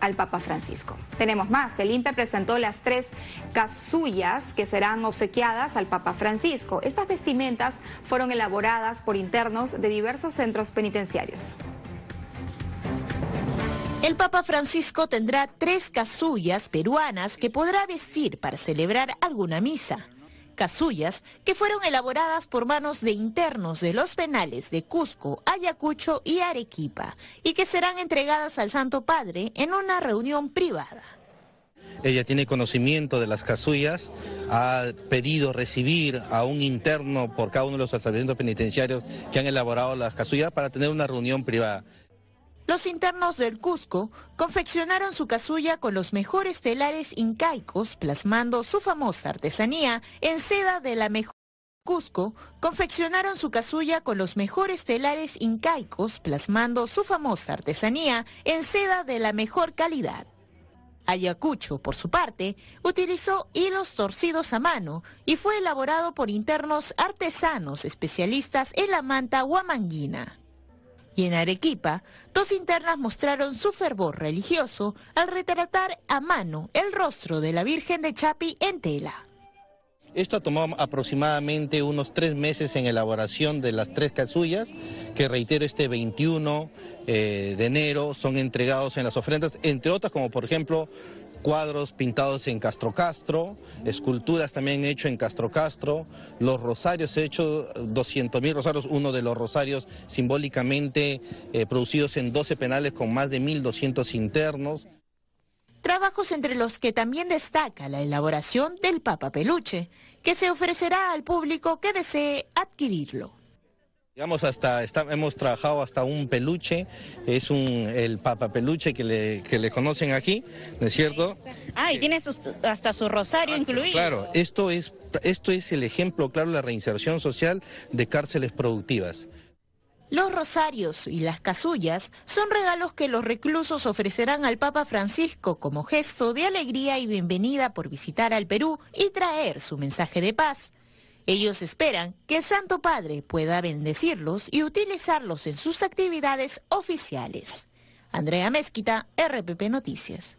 al Papa Francisco. Tenemos más, el INPE presentó las tres casullas que serán obsequiadas al Papa Francisco. Estas vestimentas fueron elaboradas por internos de diversos centros penitenciarios. El Papa Francisco tendrá tres casullas peruanas que podrá vestir para celebrar alguna misa casullas que fueron elaboradas por manos de internos de los penales de Cusco, Ayacucho y Arequipa y que serán entregadas al Santo Padre en una reunión privada. Ella tiene conocimiento de las casullas, ha pedido recibir a un interno por cada uno de los establecimientos penitenciarios que han elaborado las casullas para tener una reunión privada. Los internos del Cusco confeccionaron su casulla con los mejores telares incaicos, plasmando su famosa artesanía en seda de la mejor. Cusco confeccionaron su casulla con los mejores telares incaicos, plasmando su famosa artesanía en seda de la mejor calidad. Ayacucho, por su parte, utilizó hilos torcidos a mano y fue elaborado por internos artesanos especialistas en la manta huamanguina. Y en Arequipa, dos internas mostraron su fervor religioso al retratar a mano el rostro de la Virgen de Chapi en tela. Esto tomó aproximadamente unos tres meses en elaboración de las tres casullas, que reitero, este 21 eh, de enero son entregados en las ofrendas, entre otras como por ejemplo cuadros pintados en Castro Castro, esculturas también hechas en Castro Castro, los rosarios, hechos, 200.000 rosarios, uno de los rosarios simbólicamente eh, producidos en 12 penales con más de 1.200 internos. Trabajos entre los que también destaca la elaboración del Papa Peluche, que se ofrecerá al público que desee adquirirlo hasta hemos trabajado hasta un peluche, es un, el papa peluche que le, conocen aquí, ¿no es cierto? Ah, y tiene hasta su rosario ah, incluido. Claro, esto es, esto es el ejemplo, claro, de la reinserción social de cárceles productivas. Los rosarios y las casullas son regalos que los reclusos ofrecerán al Papa Francisco como gesto de alegría y bienvenida por visitar al Perú y traer su mensaje de paz. Ellos esperan que el Santo Padre pueda bendecirlos y utilizarlos en sus actividades oficiales. Andrea Mezquita, RPP Noticias.